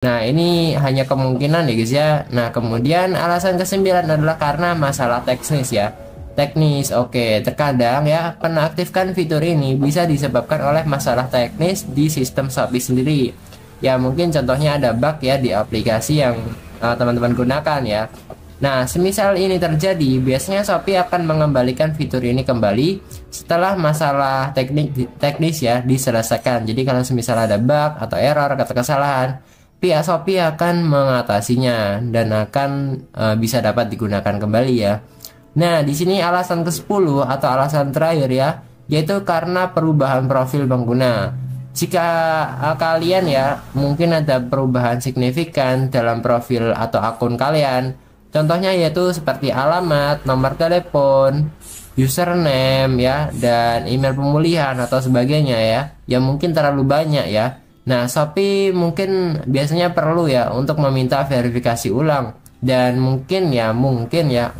Nah, ini hanya kemungkinan ya guys ya. Nah, kemudian alasan kesembilan adalah karena masalah teknis ya. Teknis, oke. Okay. Terkadang ya, penaktifkan fitur ini bisa disebabkan oleh masalah teknis di sistem Shopee sendiri. Ya, mungkin contohnya ada bug ya di aplikasi yang eh, teman-teman uh, gunakan ya. Nah, semisal ini terjadi, biasanya Shopee akan mengembalikan fitur ini kembali setelah masalah teknik teknis ya diselesaikan. Jadi kalau semisal ada bug atau error atau kesalahan, pihak ya, Shopee akan mengatasinya dan akan e, bisa dapat digunakan kembali ya. Nah, di sini alasan ke-10 atau alasan terakhir ya, yaitu karena perubahan profil pengguna. Jika eh, kalian ya mungkin ada perubahan signifikan dalam profil atau akun kalian, contohnya yaitu seperti alamat, nomor telepon, username ya dan email pemulihan atau sebagainya ya, yang mungkin terlalu banyak ya Nah, Shopee mungkin biasanya perlu ya untuk meminta verifikasi ulang dan mungkin ya mungkin ya